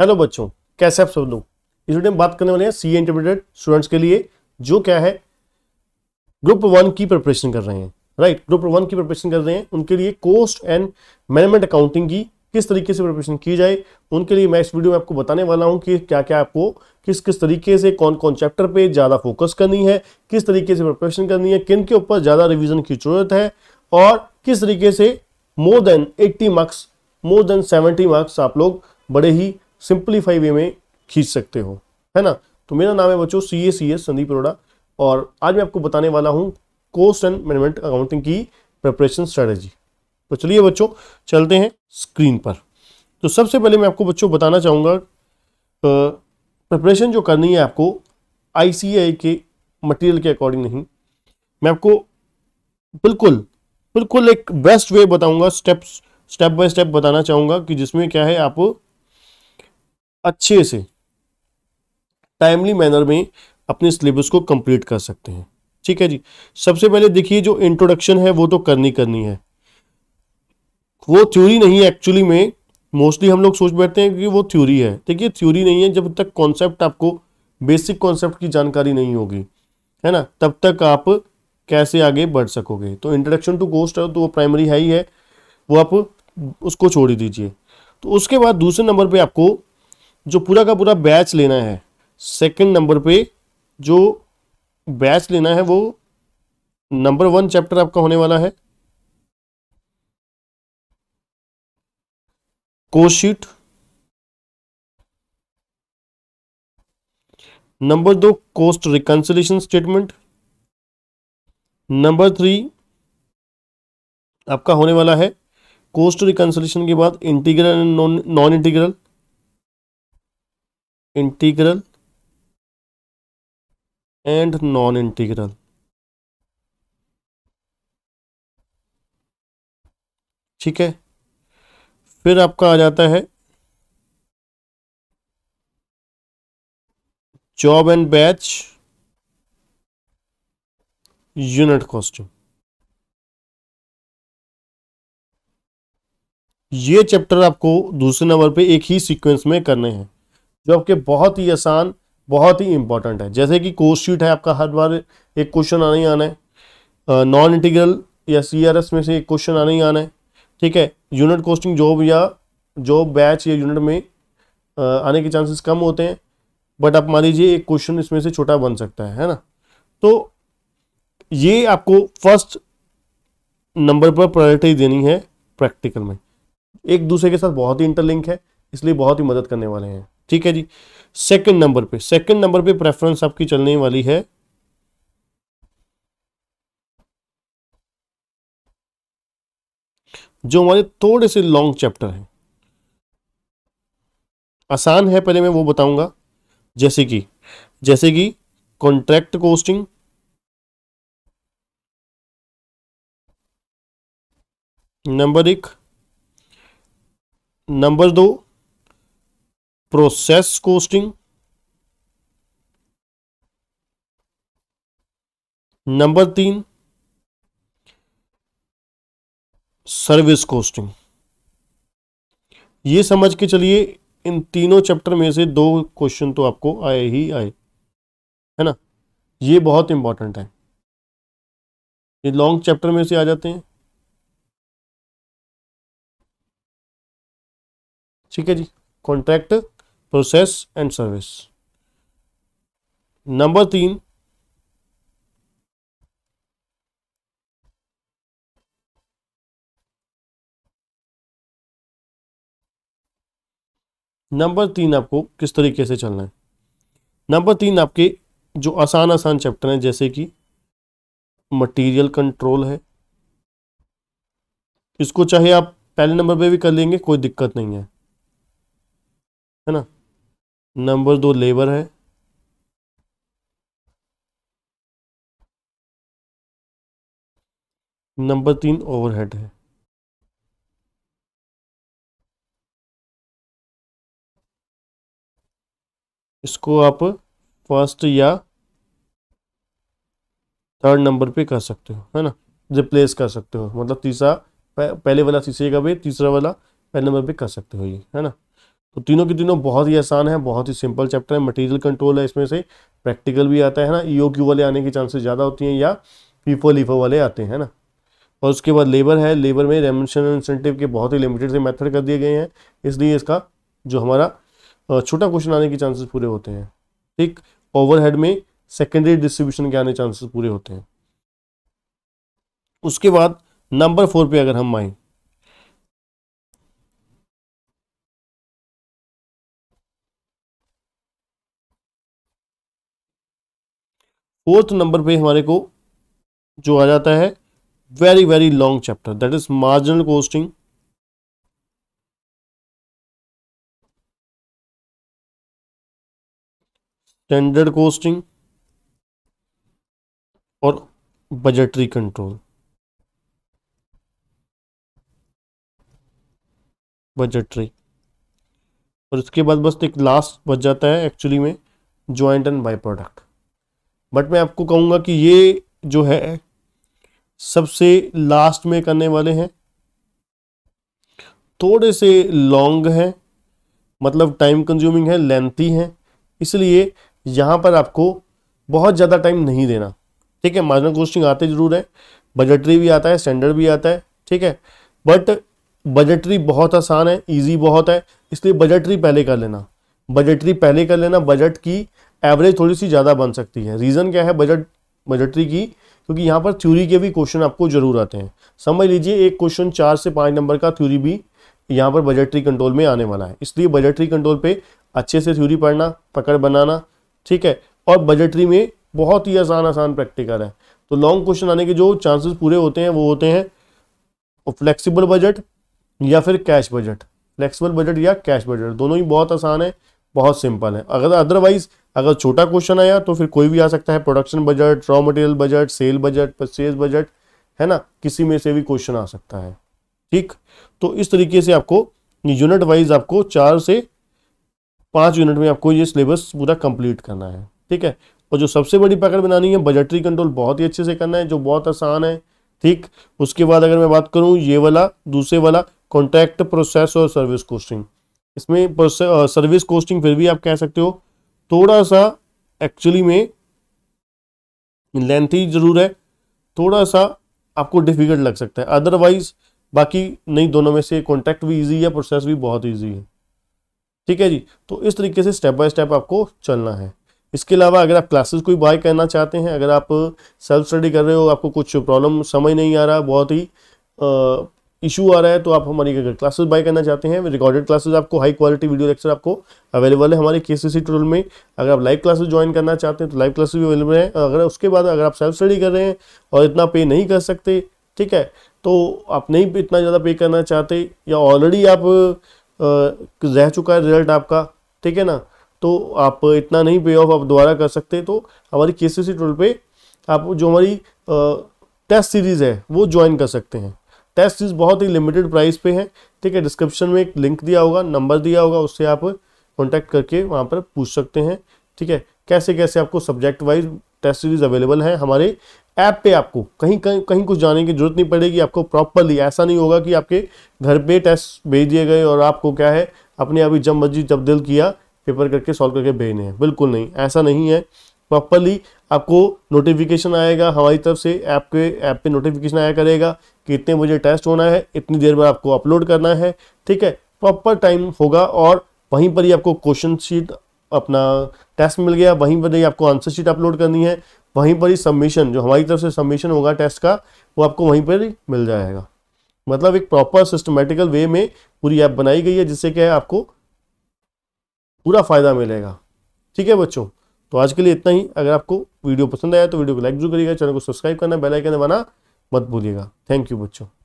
hello बच्चों कैसे आप सब लोग इस वीडियो में बात करने वाले हैं सी इंटरमीडिएट स्टूडेंट्स के लिए जो क्या है ग्रुप वन की प्रिपरेशन कर रहे हैं राइट ग्रुप वन की प्रिपरेशन कर रहे हैं उनके लिए कोस्ट एंड मैनेजमेंट अकाउंटिंग की किस तरीके से प्रिपरेशन की जाए उनके लिए मैं इस वीडियो में आपको बताने वाला हूँ कि क्या क्या आपको किस किस तरीके से कौन कौन चैप्टर पर ज़्यादा फोकस करनी है किस तरीके से प्रिपरेशन करनी है किन के ऊपर ज़्यादा रिविजन की जरूरत है और किस तरीके से more than eighty marks more than seventy marks आप लोग बड़े ही सिंपलीफाई वे में खींच सकते हो है ना तो मेरा नाम है बच्चों C A C S Sandeep Arora और आज मैं आपको बताने वाला हूँ कोस्ट एंड मैनेजमेंट अकाउंटिंग की प्रिपरेशन स्ट्रेटेजी तो चलिए बच्चों चलते हैं स्क्रीन पर तो सबसे पहले मैं आपको बच्चों बताना चाहूँगा प्रिपरेशन जो करनी है आपको आई के मटेरियल के अकॉर्डिंग नहीं मैं आपको बिल्कुल बिल्कुल एक बेस्ट वे बताऊंगा स्टेप्स स्टेप बाय स्टेप बताना चाहूँगा कि जिसमें क्या है आप अच्छे से टाइमली मैनर में अपने सिलेबस को कंप्लीट कर सकते हैं ठीक है जी सबसे पहले देखिए जो इंट्रोडक्शन है वो तो करनी करनी है वो थ्योरी नहीं है एक्चुअली में मोस्टली हम लोग सोच बैठते हैं कि वो थ्योरी है देखिए थ्योरी नहीं है जब तक कॉन्सेप्ट आपको बेसिक कॉन्सेप्ट की जानकारी नहीं होगी है ना तब तक आप कैसे आगे बढ़ सकोगे तो इंट्रोडक्शन टू गोस्ट है तो वो प्राइमरी है ही है वो आप उसको छोड़ दीजिए तो उसके बाद दूसरे नंबर पे आपको जो पूरा का पूरा बैच लेना है सेकंड नंबर पे जो बैच लेना है वो नंबर वन चैप्टर आपका होने वाला है कोशीट नंबर दो cost reconciliation statement number three आपका होने वाला है कोस्ट रिकंसिलेशन के बाद integral and non integral integral and non integral ठीक है फिर आपका आ जाता है job and batch unit costing ये चैप्टर आपको दूसरे नंबर पे एक ही सीक्वेंस में करने हैं जो आपके बहुत ही आसान बहुत ही इंपॉर्टेंट है जैसे कि कोर्स शीट है आपका हर बार एक क्वेश्चन आना ही आना है नॉन इंटीग्रल या सी में से एक क्वेश्चन आना ही आना है ठीक है यूनिट कोस्टिंग जॉब या जॉब बैच या यूनिट में आ, आने के चांसेस कम होते हैं बट आप मान लीजिए एक क्वेश्चन इसमें से छोटा बन सकता है है ना तो ये आपको फर्स्ट नंबर पर प्रायोरिटी देनी है प्रैक्टिकल में एक दूसरे के साथ बहुत ही इंटरलिंक है इसलिए बहुत ही मदद करने वाले हैं ठीक है जी सेकंड नंबर पे सेकंड नंबर पे प्रेफरेंस आपकी चलने वाली है जो हमारे थोड़े से लॉन्ग चैप्टर हैं आसान है पहले मैं वो बताऊंगा जैसे कि जैसे कि कॉन्ट्रैक्ट कोस्टिंग नंबर एक नंबर दो प्रोसेस कोस्टिंग नंबर तीन सर्विस कोस्टिंग ये समझ के चलिए इन तीनों चैप्टर में से दो क्वेश्चन तो आपको आए ही आए है ना ये बहुत इंपॉर्टेंट है ये लॉन्ग चैप्टर में से आ जाते हैं ठीक है जी contract process and service number तीन नंबर तीन आपको किस तरीके से चलना है नंबर तीन आपके जो आसान आसान चैप्टर हैं जैसे कि मटेरियल कंट्रोल है इसको चाहे आप पहले नंबर पे भी कर लेंगे कोई दिक्कत नहीं है है ना नंबर दो लेबर है नंबर तीन ओवरहेड है इसको आप फर्स्ट या थर्ड नंबर पे कर सकते हो है ना रिप्लेस कर सकते हो मतलब तीसरा पहले वाला तीसरे का भी तीसरा वाला पहले नंबर पे कर सकते हो ये है ना तो तीनों के तीनों बहुत ही आसान है बहुत ही सिंपल चैप्टर है मटेरियल कंट्रोल है इसमें से प्रैक्टिकल भी आता है ना ई e क्यू वाले आने के चांसेस ज़्यादा होती हैं या फीफो लीफो e वाले आते हैं ना और उसके बाद लेबर है लेबर में रेमोशन इंसेंटिव के बहुत ही लिमिटेड से मैथड कर दिए गए हैं इसलिए इसका जो हमारा छोटा क्वेश्चन आने के चांसेस पूरे होते हैं ठीक ओवरहेड में सेकेंडरी डिस्ट्रीब्यूशन के आने चांसेस पूरे होते हैं उसके बाद नंबर फोर पे अगर हम आए फोर्थ नंबर पे हमारे को जो आ जाता है very very long chapter that is marginal costing standard costing और बजटरी कंट्रोल बजटरी और इसके बाद बस एक लास्ट बच जाता है एक्चुअली में joint and by product but मैं आपको कहूँगा कि ये जो है सबसे लास्ट में करने वाले हैं थोड़े से लॉन्ग है मतलब टाइम कंज्यूमिंग है लेंथी है इसलिए यहाँ पर आपको बहुत ज़्यादा टाइम नहीं देना ठीक है मार्जिनल कोस्टिंग आते ज़रूर है बजटरी भी आता है स्टैंडर्ड भी आता है ठीक है बट बजटरी बहुत आसान है इजी बहुत है इसलिए बजटरी पहले कर लेना बजटरी पहले कर लेना बजट की एवरेज थोड़ी सी ज़्यादा बन सकती है रीज़न क्या है बजट बजटरी की क्योंकि यहाँ पर थ्योरी के भी क्वेश्चन आपको जरूर आते हैं समझ लीजिए एक क्वेश्चन चार से पाँच नंबर का थ्योरी भी यहाँ पर बजटरी कंट्रोल में आने वाला है इसलिए बजटरी कंट्रोल पे अच्छे से थ्योरी पढ़ना पकड़ बनाना ठीक है और बजटरी में बहुत ही आसान आसान प्रैक्टिकल है तो लॉन्ग क्वेश्चन आने के जो चांसेस पूरे होते हैं वो होते हैं फ्लेक्सिबल बजट या फिर कैश बजट फ्लेक्सिबल बजट या कैश बजट दोनों ही बहुत आसान है बहुत सिंपल है अगर अदरवाइज अगर छोटा क्वेश्चन आया तो फिर कोई भी आ सकता है production budget raw material budget sale budget purchase budget है ना किसी में से भी क्वेश्चन आ सकता है ठीक तो इस तरीके से आपको यूनिट वाइज आपको चार से पाँच यूनिट में आपको ये सिलेबस पूरा कंप्लीट करना है ठीक है और जो सबसे बड़ी पकड़ बनानी है बजटरी कंट्रोल बहुत ही अच्छे से करना है जो बहुत आसान है ठीक उसके बाद अगर मैं बात करूँ ये वाला दूसरे वाला कॉन्ट्रैक्ट प्रोसेस और सर्विस कोस्टिंग इसमें सर्विस कोस्टिंग फिर भी आप कह सकते हो थोड़ा सा एक्चुअली में लेंथ ही जरूर है थोड़ा सा आपको डिफिकल्ट लग सकता है अदरवाइज बाकी नहीं दोनों में से कॉन्टैक्ट भी इजी है प्रोसेस भी बहुत इजी है ठीक है जी तो इस तरीके से स्टेप बाय स्टेप आपको चलना है इसके अलावा अगर आप क्लासेस कोई बाय करना चाहते हैं अगर आप सेल्फ स्टडी कर रहे हो आपको कुछ प्रॉब्लम समझ नहीं आ रहा बहुत ही इशू आ रहा है तो आप हमारी अगर क्लासेस बाय करना चाहते हैं रिकॉर्डेड क्लासेस आपको हाई क्वालिटी वीडियो लेक्चर आपको अवेलेबल है हमारे के सी में अगर आप लाइव क्लासेस ज्वाइन करना चाहते हैं तो लाइव क्लासेस भी अवेलेबल है अगर उसके बाद अगर आप सेल्फ स्टडी कर रहे हैं और इतना पे नहीं कर सकते ठीक है तो आप नहीं इतना ज़्यादा पे करना चाहते या ऑलरेडी आप रह चुका है रिजल्ट आपका ठीक है ना तो आप इतना नहीं पे ऑफ आप दोबारा कर सकते तो हमारी के सी पर आप जो हमारी टेस्ट सीरीज़ है वो ज्वाइन कर सकते हैं टेस्ट सीरीज बहुत ही लिमिटेड प्राइस पे है ठीक है डिस्क्रिप्शन में एक लिंक दिया होगा नंबर दिया होगा उससे आप कॉन्टैक्ट करके वहाँ पर पूछ सकते हैं ठीक है कैसे कैसे आपको subject wise test series available है हमारे ऐप पे आपको कहीं कहीं कहीं कुछ जाने की जरूरत नहीं पड़ेगी आपको प्रॉपरली ऐसा नहीं होगा कि आपके घर पे टेस्ट भेज दिए गए और आपको क्या है अपने आप ही जब मर्जी जब दिल किया पेपर करके सॉल्व करके भेजने हैं बिल्कुल नहीं ऐसा नहीं है प्रॉपरली आपको नोटिफिकेशन आएगा हमारी तरफ से ऐप के ऐप पे नोटिफिकेशन आया करेगा कि इतने बजे टेस्ट होना है इतनी देर में आपको अपलोड करना है ठीक है प्रॉपर टाइम होगा और वहीं पर ही आपको क्वेश्चन शीट अपना टेस्ट मिल गया वहीं पर ही आपको आंसर शीट अपलोड करनी है वहीं पर ही सबमिशन जो हमारी तरफ से सबमिशन होगा टेस्ट का वो आपको वहीं पर ही मिल जाएगा मतलब एक प्रॉपर सिस्टमेटिकल वे में पूरी ऐप बनाई गई है जिससे क्या है आपको पूरा फ़ायदा मिलेगा ठीक है बच्चों तो आज के लिए इतना ही अगर आपको वीडियो पसंद आया तो वीडियो को लाइक जरूर करिएगा चैनल को सब्सक्राइब करना बेलाइकन दबाना मत भूलिएगा थैंक यू बच्चों